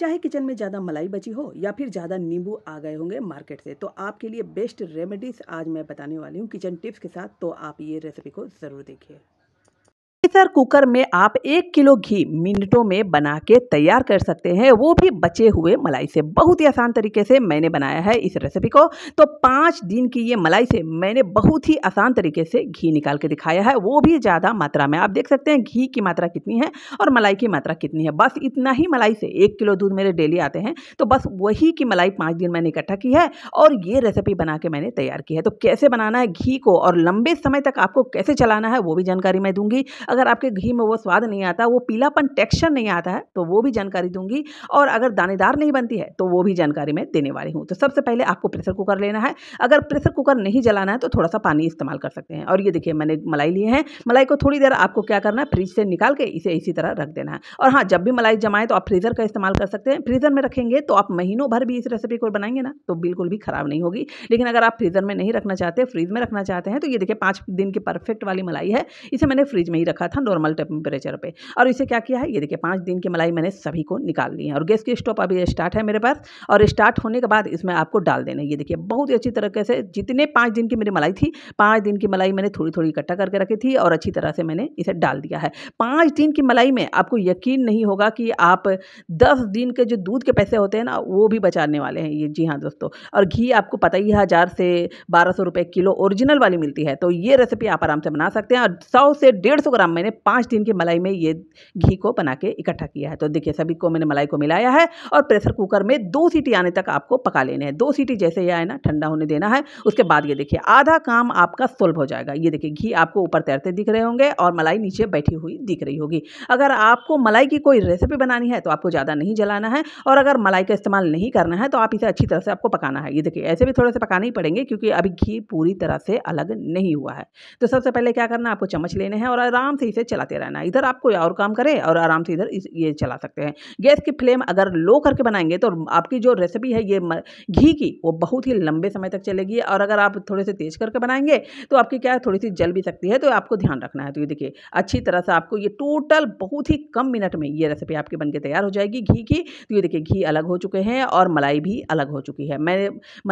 चाहे किचन में ज़्यादा मलाई बची हो या फिर ज़्यादा नींबू आ गए होंगे मार्केट से तो आपके लिए बेस्ट रेमेडीज़ आज मैं बताने वाली हूँ किचन टिप्स के साथ तो आप ये रेसिपी को ज़रूर देखिए प्रेशर कुकर में आप एक किलो घी मिनटों में बना के तैयार कर सकते हैं वो भी बचे हुए मलाई से बहुत ही आसान तरीके से मैंने बनाया है इस रेसिपी को तो पाँच दिन की ये मलाई से मैंने बहुत ही आसान तरीके से घी निकाल के दिखाया है वो भी ज़्यादा मात्रा में आप देख सकते हैं घी की मात्रा कितनी है और मलाई की मात्रा कितनी है बस इतना ही मलाई से एक किलो दूध मेरे डेली आते हैं तो बस वही की मलाई पाँच दिन मैंने इकट्ठा की है और ये रेसिपी बना के मैंने तैयार की है तो कैसे बनाना है घी को और लंबे समय तक आपको कैसे चलाना है वो भी जानकारी मैं दूंगी अगर अगर आपके घी में वो स्वाद नहीं आता वो पीलापन टेक्सचर नहीं आता है तो वो भी जानकारी दूंगी और अगर दानेदार नहीं बनती है तो वो भी जानकारी मैं देने वाली हूँ तो सबसे पहले आपको प्रेशर कुकर लेना है अगर प्रेशर कुकर नहीं जलाना है तो थोड़ा सा पानी इस्तेमाल कर सकते हैं और ये देखिए मैंने मलाई लिए हैं मलाई को थोड़ी देर आपको क्या करना है फ्रिज से निकाल के इसे इसी तरह रख देना है और हाँ जब भी मलाई जमाएं तो आप फ्रीज़र का इस्तेमाल कर सकते हैं फ्रीज़र में रखेंगे तो आप महीनों भर भी इस रेसिपी को बनाएंगे ना तो बिल्कुल भी ख़राब नहीं होगी लेकिन अगर आप फ्रीज़र में नहीं रखना चाहते फ्रीज़ में रखना चाहते हैं तो ये देखिए पाँच दिन की परफेक्ट वाली मलाई है इसे मैंने फ्रिज में ही रखा था नॉर्मल टेम्परेचर पे और इसे क्या किया है ये देखिए पाँच दिन की मलाई मैंने सभी को निकाल ली है और गैस की स्टोव अभी स्टार्ट है मेरे पास और स्टार्ट होने के बाद इसमें आपको डाल देना ये देखिए बहुत ही अच्छी तरीके से जितने पाँच दिन की मेरी मलाई थी पाँच दिन की मलाई मैंने थोड़ी थोड़ी इकट्ठा करके रखी थी और अच्छी तरह से मैंने इसे डाल दिया है पाँच दिन की मलाई में आपको यकीन नहीं होगा कि आप दस दिन के जो दूध के पैसे होते हैं ना वो भी बचाने वाले हैं ये जी हाँ दोस्तों और घी आपको पता ही है हज़ार से बारह सौ रुपये किलो ओरिजिनल वाली मिलती है तो ये रेसिपी आप आराम से बना सकते हैं और सौ से डेढ़ सौ ग्राम में मैंने पाँच दिन की मलाई में ये घी को बना के इकट्ठा किया है तो देखिए सभी को मैंने मलाई को मिलाया है और प्रेशर कुकर में दो सीटी आने तक आपको पका लेने हैं दो सीटी जैसे ये आए ना ठंडा होने देना है उसके बाद ये देखिए आधा काम आपका सोल्व हो जाएगा ये देखिए घी आपको ऊपर तैरते दिख रहे होंगे और मलाई नीचे बैठी हुई दिख रही होगी अगर आपको मलाई की कोई रेसिपी बनानी है तो आपको ज़्यादा नहीं जलाना है और अगर मलाई का इस्तेमाल नहीं करना है तो आप इसे अच्छी तरह से आपको पकाना है ये देखिए ऐसे भी थोड़े से पकाने ही पड़ेंगे क्योंकि अभी घी पूरी तरह से अलग नहीं हुआ है तो सबसे पहले क्या करना है आपको चम्मच लेने हैं और आराम से इसे चलाते रहना इधर आप कोई और काम करें और आराम से इधर ये चला सकते हैं गैस की फ्लेम अगर लो करके बनाएंगे तो आपकी जो रेसिपी है ये घी की वो बहुत ही लंबे समय तक चलेगी और अगर आप थोड़े से तेज करके बनाएंगे तो आपकी क्या है थोड़ी सी जल भी सकती है तो आपको ध्यान रखना है तो ये देखिए अच्छी तरह से आपको ये टोटल बहुत ही कम मिनट में ये रेसिपी आपकी बनके तैयार हो जाएगी घी की तो ये देखिए घी अलग हो चुके हैं और मलाई भी अलग हो चुकी है मैं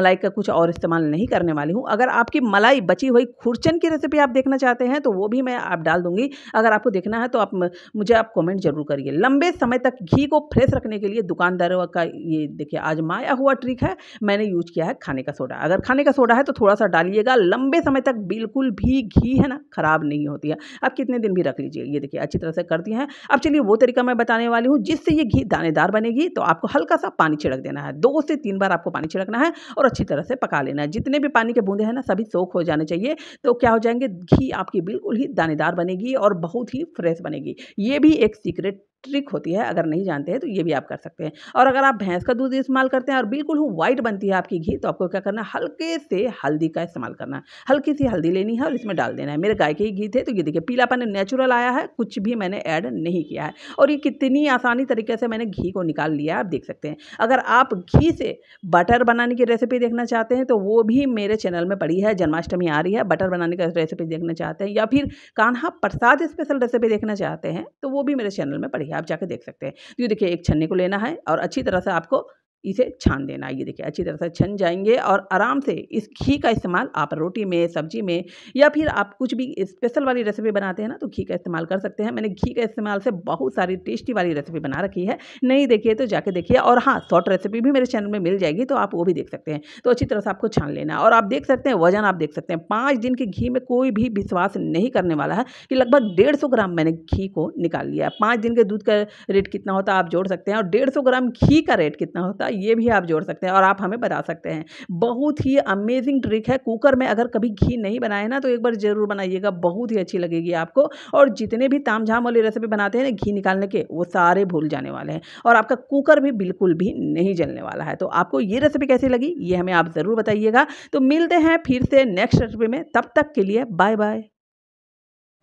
मलाई का कुछ और इस्तेमाल नहीं करने वाली हूँ अगर आपकी मलाई बची हुई खुरचन की रेसिपी आप देखना चाहते हैं तो वो भी मैं आप डाल दूंगी अगर आपको देखना है तो आप मुझे आप कमेंट जरूर करिए लंबे समय तक घी को फ्रेश रखने के लिए दुकानदारों का ये देखिए आजमाया हुआ ट्रिक है मैंने यूज किया है खाने का सोडा अगर खाने का सोडा है तो थोड़ा सा डालिएगा लंबे समय तक बिल्कुल भी घी है ना ख़राब नहीं होती है आप कितने दिन भी रख लीजिए ये देखिए अच्छी तरह से कर दिए हैं अब चलिए वो तरीका मैं बताने वाली हूँ जिससे ये घी दानेदार बनेगी तो आपको हल्का सा पानी छिड़क देना है दो से तीन बार आपको पानी छिड़कना है और अच्छी तरह से पका लेना है जितने भी पानी के बूंदे हैं ना सभी सोख हो जाने चाहिए तो क्या हो जाएंगे घी आपकी बिल्कुल ही दानेदार बनेगी और बहुत ही फ्रेश बनेगी ये भी एक सीक्रेट ट्रिक होती है अगर नहीं जानते हैं तो ये भी आप कर सकते हैं और अगर आप भैंस का दूध इस्तेमाल करते हैं और बिल्कुल वाइट बनती है आपकी घी तो आपको क्या करना है हल्के से हल्दी का इस्तेमाल करना है हल्की सी हल्दी लेनी है और इसमें डाल देना है मेरे गाय के ही घी थे तो ये देखिए पीलापन नेचुरल आया है कुछ भी मैंने ऐड नहीं किया है और ये कितनी आसानी तरीके से मैंने घी को निकाल लिया आप देख सकते हैं अगर आप घी से बटर बनाने की रेसिपी देखना चाहते हैं तो वो भी मेरे चैनल में पड़ी है जन्माष्टमी आ रही है बटर बनाने का रेसिपी देखना चाहते हैं या फिर कान्हा प्रसाद स्पेशल रेसिपी देखना चाहते हैं तो वो भी मेरे चैनल में पड़ी है आप जाके देख सकते हैं तो ये देखिए एक छन्नी को लेना है और अच्छी तरह से आपको इसे छान देना ये देखिए अच्छी तरह से छन जाएंगे और आराम से इस घी का इस्तेमाल आप रोटी में सब्जी में या फिर आप कुछ भी स्पेशल वाली रेसिपी बनाते हैं ना तो घी का इस्तेमाल कर सकते हैं मैंने घी का इस्तेमाल से बहुत सारी टेस्टी वाली रेसिपी बना रखी है नहीं देखिए तो जाके देखिए और हाँ शॉर्ट रेसिपी भी मेरे चैनल में मिल जाएगी तो आप वो भी देख सकते हैं तो अच्छी तरह से आपको छान लेना और आप देख सकते हैं वजन आप देख सकते हैं पाँच दिन के घी में कोई भी विश्वास नहीं करने वाला है कि लगभग डेढ़ ग्राम मैंने घी को निकाल लिया पाँच दिन के दूध का रेट कितना होता है आप जोड़ सकते हैं और डेढ़ ग्राम घी का रेट कितना होता ये भी आप जोड़ सकते हैं और आप हमें बता सकते हैं बहुत ही अमेजिंग ट्रिक है कुकर में अगर कभी घी नहीं बनाए ना तो एक बार ज़रूर बनाइएगा बहुत ही अच्छी लगेगी आपको और जितने भी ताम झाम वाली रेसिपी बनाते हैं ना घी निकालने के वो सारे भूल जाने वाले हैं और आपका कुकर भी बिल्कुल भी नहीं जलने वाला है तो आपको ये रेसिपी कैसी लगी ये हमें आप ज़रूर बताइएगा तो मिलते हैं फिर से नेक्स्ट रेसिपी में तब तक के लिए बाय बाय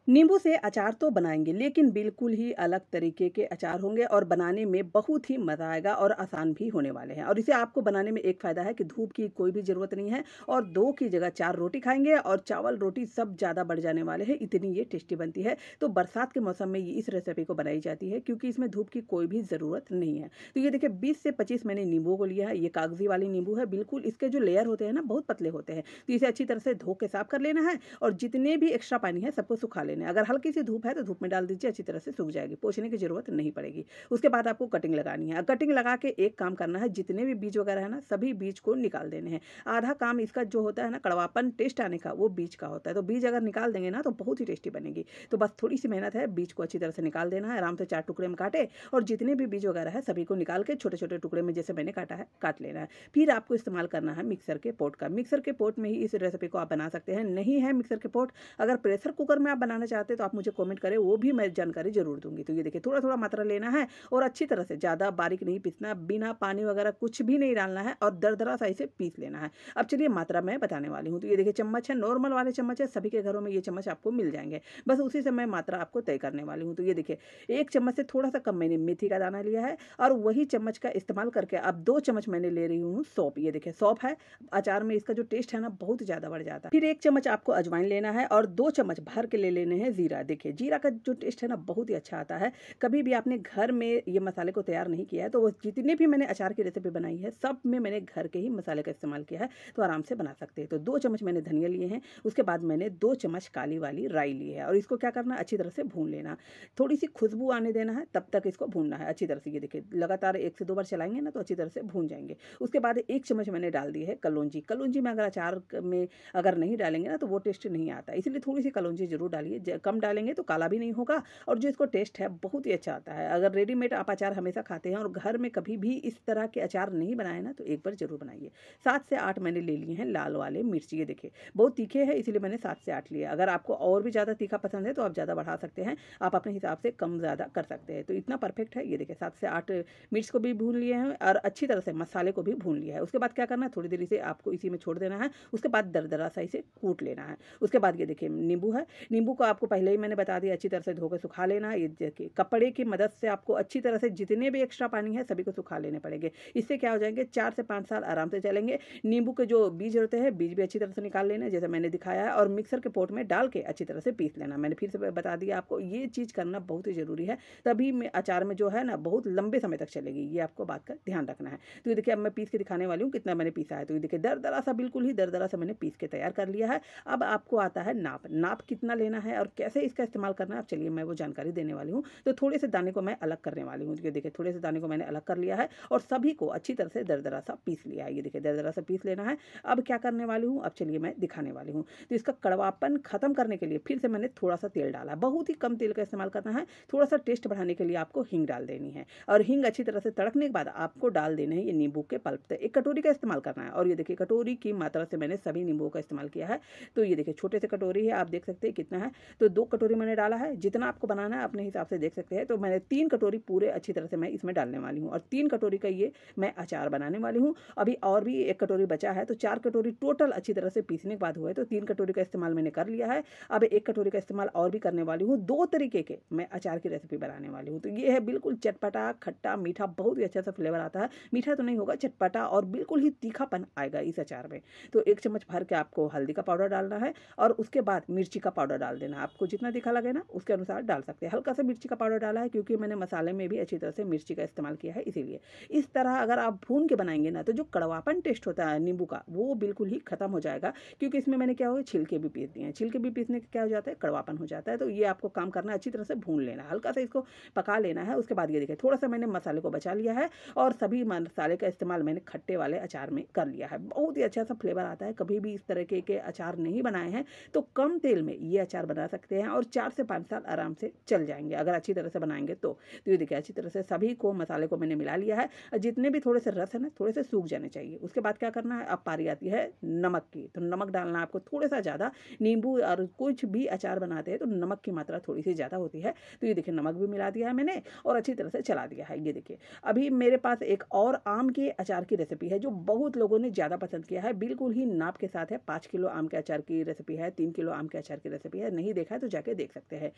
नींबू से अचार तो बनाएंगे लेकिन बिल्कुल ही अलग तरीके के अचार होंगे और बनाने में बहुत ही मज़ा आएगा और आसान भी होने वाले हैं और इसे आपको बनाने में एक फ़ायदा है कि धूप की कोई भी ज़रूरत नहीं है और दो की जगह चार रोटी खाएंगे और चावल रोटी सब ज़्यादा बढ़ जाने वाले हैं इतनी ये टेस्टी बनती है तो बरसात के मौसम में इस रेसिपी को बनाई जाती है क्योंकि इसमें धूप की कोई भी ज़रूरत नहीं है तो ये देखिए बीस से पच्चीस मैंने नींबू को लिया है ये कागजी वाली नींबू है बिल्कुल इसके जो लेयर होते हैं ना बहुत पतले होते हैं तो इसे अच्छी तरह से धो के साफ कर लेना है और जितने भी एक्स्ट्रा पानी है सबको सुखा लेना लेने अगर हल्की सी धूप है तो धूप में डाल दीजिए अच्छी तरह से सूख जाएगी पोछने की जरूरत नहीं पड़ेगी उसके बाद आपको कटिंग लगानी है कटिंग लगा के एक काम करना है जितने भी बीज वगैरह है ना सभी बीज को निकाल देने हैं आधा काम इसका जो होता है ना कड़वापन टेस्ट आने का वो बीज का होता है तो बीज अगर निकाल देंगे ना तो बहुत ही टेस्टी बनेगी तो बस थोड़ी सी मेहनत है बीज को अच्छी तरह से निकाल देना है आराम से चार टुकड़े में काटे और जितने भी बीज वगैरह है सभी को निकाल के छोटे छोटे टुकड़े में जैसे मैंने काटा है काट लेना है फिर आपको इस्तेमाल करना है मिक्सर के पोट का मिक्सर के पोट में ही इस रेसिपी को आप बना सकते हैं नहीं है मिक्सर के पोट अगर प्रेशर कुकर में आप बनाना जानना चाहते हैं तो आप मुझे कमेंट करें वो भी मैं जानकारी जरूर दूंगी तो ये देखिए थोड़ा थोड़ा मात्रा लेना है और अच्छी तरह से ज़्यादा बारीक नहीं पीसना बिना पानी वगैरह कुछ भी नहीं डालना है और दरदरा सा इसे पीस लेना है अब चलिए मात्रा मैं बताने वाली हूँ तो ये देखिए चम्मच है नॉर्मल वाले चम्मच है सभी के घरों में ये चम्मच आपको मिल जाएंगे बस उसी से मैं मात्रा आपको तय करने वाली हूँ तो ये देखिए एक चम्मच से थोड़ा सा कम मैंने मेथी का दाना लिया है और वही चम्मच का इस्तेमाल करके अब दो चम्मच मैंने ले रही हूँ सौंप ये देखिए सौंप है अचार में इसका जो टेस्ट है ना बहुत ज़्यादा बढ़ जाता है फिर एक चम्मच आपको अजवाइन लेना है और दो चम्मच भर के ले लेने बने हैं ज़ीरा देखिए जीरा का जो टेस्ट है ना बहुत ही अच्छा आता है कभी भी आपने घर में ये मसाले को तैयार नहीं किया है तो वो जितने भी मैंने अचार की रेसिपी बनाई है सब में मैंने घर के ही मसाले का इस्तेमाल किया है तो आराम से बना सकते हैं तो दो चम्मच मैंने धनिया लिए हैं उसके बाद मैंने दो चम्मच काली वाली राई ली है और इसको क्या करना अच्छी तरह से भून लेना थोड़ी सी खुशबू आने देना है तब तक इसको भूनना है अच्छी तरह से ये देखिए लगातार एक से दो बार चलाएंगे ना तो अच्छी तरह से भून जाएंगे उसके बाद एक चम्मच मैंने डाल दी है कलौजी कलौजी में अगर अचार में अगर नहीं डालेंगे ना तो वो टेस्ट नहीं आता इसलिए थोड़ी सी कलौजी जरूर डालिए कम डालेंगे तो काला भी नहीं होगा और जो इसको टेस्ट है बहुत ही अच्छा आता है अगर रेडीमेड आप अचार हमेशा खाते हैं और घर में कभी भी इस तरह के अचार नहीं बनाए ना तो एक बार ज़रूर बनाइए सात से आठ मैंने ले लिए हैं लाल वाले मिर्च ये देखिए बहुत तीखे हैं इसलिए मैंने सात से आठ लिए अगर आपको और भी ज़्यादा तीखा पसंद है तो आप ज़्यादा बढ़ा सकते हैं आप अपने हिसाब से कम ज़्यादा कर सकते हैं तो इतना परफेक्ट है ये देखिए सात से आठ मिर्च को भी भून लिए हैं और अच्छी तरह से मसाले को भी भून लिया है उसके बाद क्या करना है थोड़ी देर इसे आपको इसी में छोड़ देना है उसके बाद दरदरा सा इसे कूट लेना है उसके बाद ये देखिए नींबू है नींबू को आप आपको पहले ही मैंने बता दिया अच्छी तरह से धोकर सुखा लेना ये कपड़े की मदद से आपको अच्छी तरह से जितने भी एक्स्ट्रा पानी है सभी को सुखा लेने पड़ेंगे इससे क्या हो जाएंगे चार से पाँच साल आराम से चलेंगे नींबू के जो बीज होते हैं बीज भी अच्छी तरह से निकाल लेना जैसे मैंने दिखाया है और मिक्सर के पोट में डाल के अच्छी तरह से पीस लेना मैंने फिर से बता दिया आपको ये चीज़ करना बहुत ही ज़रूरी है तभी अचार में जो है ना बहुत लंबे समय तक चलेगी ये आपको बात का ध्यान रखना है तो ये देखिए अब मैं पीस के दिखाने वाली हूँ कितना मैंने पीसा है तो ये देखिए दर दरा सा बिल्कुल ही दर दरा सा मैंने पीस के तैयार कर लिया है अब आपको आता है नाप नाप कितना लेना है और कैसे इसका इस्तेमाल करना है अब चलिए मैं वो जानकारी देने वाली हूँ तो थोड़े से दाने को मैं अलग करने वाली हूँ ये देखिए थोड़े से दाने को मैंने अलग कर लिया है और सभी को अच्छी तरह से दरदरा सा पीस लिया है ये देखिए दरदरा सा पीस लेना है अब क्या करने वाली हूँ अब चलिए मैं दिखाने वाली हूँ तो इसका कड़वापन खत्म करने के लिए फिर से मैंने थोड़ा सा तेल डाला बहुत ही कम तेल का इस्तेमाल करना है थोड़ा सा टेस्ट बढ़ाने के लिए आपको हींग डाल देनी है और हींग अच्छी तरह से तड़कने के बाद आपको डाल देने हैं ये नींबू के पल्प एक कटोरी का इस्तेमाल करना है और ये देखिए कटोरी की मात्रा से मैंने सभी नींबू का इस्तेमाल किया है तो ये देखिए छोटे से कटोरी है आप देख सकते हैं कितना है तो दो कटोरी मैंने डाला है जितना आपको बनाना है अपने हिसाब से देख सकते हैं तो मैंने तीन कटोरी पूरे अच्छी तरह से मैं इसमें डालने वाली हूँ और तीन कटोरी का ये मैं अचार बनाने वाली हूँ अभी और भी एक कटोरी बचा है तो चार कटोरी टोटल अच्छी तरह से पीसने के बाद हुआ है तो तीन कटोरी का इस्तेमाल मैंने कर लिया है अब एक कटोरी का इस्तेमाल और भी करने वाली हूँ दो तरीके के मैं अचार की रेसिपी बनाने वाली हूँ तो ये है बिल्कुल चटपटा खट्टा मीठा बहुत ही अच्छा सा फ्लेवर आता है मीठा तो नहीं होगा चटपटा और बिल्कुल ही तीखापन आएगा इस अचार में तो एक चम्मच भर के आपको हल्दी का पाउडर डालना है और उसके बाद मिर्ची का पाउडर डाल देना करना आपको जितना दिखा लगे ना उसके अनुसार डाल सकते हैं हल्का सा मिर्ची का पाउडर डाला है क्योंकि मैंने मसाले में भी अच्छी तरह से मिर्ची का इस्तेमाल किया है इसीलिए इस तरह अगर आप भून के बनाएंगे ना तो जो कड़वापन टेस्ट होता है नींबू का वो बिल्कुल ही खत्म हो जाएगा क्योंकि इसमें मैंने क्या हुआ छिलके भी पीस दिए हैं छिलके भी पीसने का क्या हो जाता है कड़वापन हो जाता है तो ये आपको काम करना है अच्छी तरह से भून लेना हल्का सा इसको पका लेना है उसके बाद ये देखिए थोड़ा सा मैंने मसाले को बचा लिया है और सभी मसाले का इस्तेमाल मैंने खट्टे वाले अचार में कर लिया है बहुत ही अच्छा सा फ्लेवर आता है कभी भी इस तरह के अचार नहीं बनाए हैं तो कम तेल में ये अचार बना बना सकते हैं और चार से पाँच साल आराम से चल जाएंगे अगर अच्छी तरह से बनाएंगे तो तो ये देखिए अच्छी तरह से सभी को मसाले को मैंने मिला लिया है जितने भी थोड़े से रस है ना थोड़े से सूख जाने चाहिए उसके बाद क्या करना है अब पारी आती है नमक की तो नमक डालना आपको थोड़ा सा ज़्यादा नींबू और कुछ भी अचार बनाते हैं तो नमक की मात्रा थोड़ी सी ज़्यादा होती है तो ये देखिए नमक भी मिला दिया है मैंने और अच्छी तरह से चला दिया है ये देखिए अभी मेरे पास एक और आम के अचार की रेसिपी है जो बहुत लोगों ने ज़्यादा पसंद किया है बिल्कुल ही नाप के साथ है पाँच किलो आम के अचार की रेसिपी है तीन किलो आम के अचार की रेसिपी है नहीं देखा है तो जाके देख सकते हैं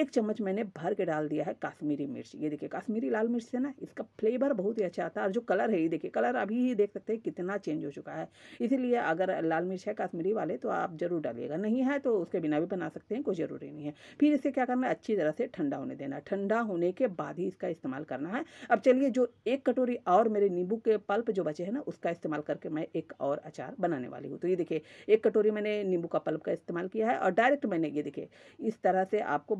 एक चम्मच मैंने भर के डाल दिया है काश्मीरी मिर्च ये देखिए काश्मीरी लाल मिर्च है ना इसका फ्लेवर बहुत ही अच्छा आता है और जो कलर है ये देखिए कलर अभी ही देख सकते हैं कितना चेंज हो चुका है इसीलिए अगर लाल मिर्च है काश्मीरी वाले तो आप ज़रूर डालिएगा नहीं है तो उसके बिना भी बना सकते हैं कोई ज़रूरी नहीं है फिर इसे क्या करना है अच्छी तरह से ठंडा होने देना ठंडा होने के बाद ही इसका इस्तेमाल करना है अब चलिए जो एक कटोरी और मेरे नींबू के पल्प जो बचे हैं ना उसका इस्तेमाल करके मैं एक और अचार बनाने वाली हूँ तो ये देखिए एक कटोरी मैंने नींबू का पल्प का इस्तेमाल किया है और डायरेक्ट मैंने ये देखिए रखें इस तरह से आपको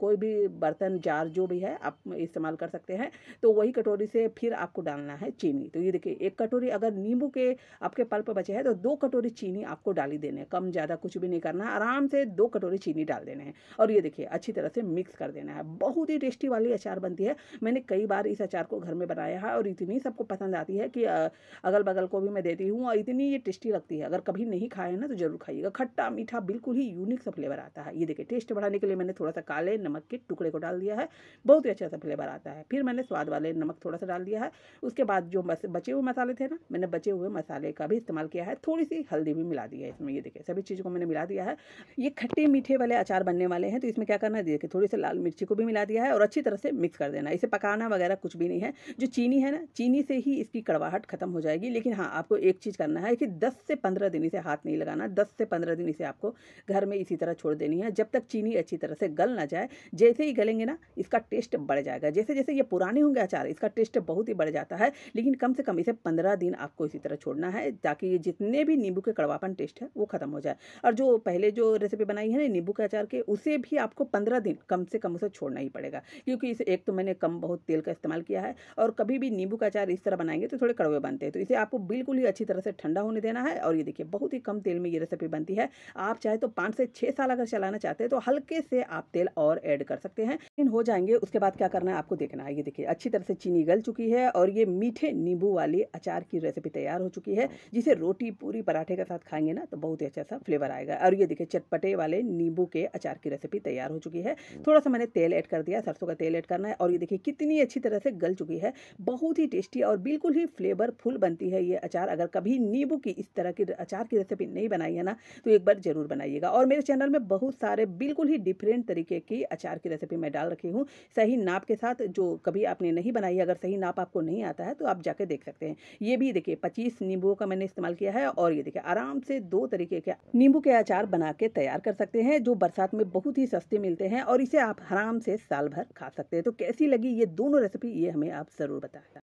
कोई भी बर्तन जार जो भी है आप इस्तेमाल कर सकते हैं तो वही कटोरी से फिर आपको डालना है चीनी तो ये देखिए एक कटोरी अगर नींबू के आपके पल्प बचे हैं तो दो कटोरी चीनी आपको डाली देने कम ज़्यादा कुछ भी नहीं करना है आराम से दो कटोरी चीनी डाल देने हैं और ये देखिए अच्छी तरह से मिक्स कर देना है बहुत ही टेस्टी वाली अचार बनती है मैंने कई बार इस अचार को घर में बनाया है और इतनी सबको पसंद आती है कि अगल बगल को भी मैं देती हूँ और इतनी ये टेस्टी लगती है अगर कभी नहीं खाए ना तो ज़रूर खाइएगा खट्टा मीठा बिल्कुल ही यूनिक सा फ्लेवर आता है ये ये देखिए टेस्ट बढ़ाने के लिए मैंने थोड़ा सा काले नमक के टुकड़े को डाल दिया है बहुत ही अच्छा सा फ्लेवर आता है फिर मैंने स्वाद वाले नमक थोड़ा सा डाल दिया है उसके बाद जो बचे हुए मसाले थे ना मैंने बचे हुए मसाले का भी इस्तेमाल किया है थोड़ी सी हल्दी भी मिला दी है इसमें ये देखिए सभी चीज़ों को मैंने मिला दिया है ये खट्टे मीठे वाले अचार बनने वाले हैं तो इसमें क्या करना है देखिए थोड़ी सी लाल मिर्ची को भी मिला दिया है और अच्छी तरह से मिक्स कर देना इसे पकाना वगैरह कुछ भी नहीं है जो चीनी है ना चीनी से ही इसकी कड़वाहट खत्म हो जाएगी लेकिन हाँ आपको एक चीज़ करना है कि दस से पंद्रह दिन इसे हाथ नहीं लगाना दस से पंद्रह दिन इसे आपको घर में इसी तरह छोड़ देनी है जब तक चीनी अच्छी तरह से गल ना जाए जैसे ही गलेंगे ना इसका टेस्ट बढ़ जाएगा जैसे जैसे ये पुराने होंगे अचार इसका टेस्ट बहुत ही बढ़ जाता है लेकिन कम से कम इसे पंद्रह दिन आपको इसी तरह छोड़ना है ताकि ये जितने भी नींबू के कड़वापन टेस्ट है वो ख़त्म हो जाए और जो पहले जो रेसिपी बनाई है ना नींबू के अचार के उसे भी आपको पंद्रह दिन कम से कम उसे छोड़ना ही पड़ेगा क्योंकि इसे एक तो मैंने कम बहुत तेल का इस्तेमाल किया है और कभी भी नींबू का अचार इस तरह बनाएंगे तो थोड़े कड़वे बनते हैं तो इसे आपको बिल्कुल ही अच्छी तरह से ठंडा होने देना है और ये देखिए बहुत ही कम तेल में ये रेसिपी बनती है आप चाहे तो पाँच से छः साल अगर चलाना चाहते हैं तो हल्के से आप तेल और ऐड कर सकते हैं इन हो जाएंगे उसके बाद क्या करना है आपको देखना है ये देखिए अच्छी तरह से चीनी गल चुकी है और ये मीठे नींबू वाली अचार की रेसिपी तैयार हो चुकी है हाँ। जिसे रोटी पूरी पराठे के साथ खाएंगे ना तो बहुत ही अच्छा सा फ्लेवर आएगा और ये देखिए चटपटे वाले नींबू के अचार की रेसिपी तैयार हो चुकी है हाँ। थोड़ा सा मैंने तेल ऐड कर दिया सरसों का तेल ऐड करना है और ये देखिए कितनी अच्छी तरह से गल चुकी है बहुत ही टेस्टी और बिल्कुल ही फ्लेवर बनती है ये अचार अगर कभी नींबू की इस तरह की अचार की रेसिपी नहीं बनाई है ना तो एक बार जरूर बनाइएगा और मेरे चैनल में बहुत सारे बिल्कुल ही डिफरेंट तरीके की अचार की रेसिपी मैं डाल रखी हूँ सही नाप के साथ जो कभी आपने नहीं बनाई अगर सही नाप आपको नहीं आता है तो आप जाके देख सकते हैं ये भी देखिए पच्चीस नींबू का मैंने इस्तेमाल किया है और ये देखिए आराम से दो तरीके के नींबू के अचार बना के तैयार कर सकते हैं जो बरसात में बहुत ही सस्ते मिलते हैं और इसे आप आराम से साल भर खा सकते हैं तो कैसी लगी ये दोनों रेसिपी ये हमें आप ज़रूर बताया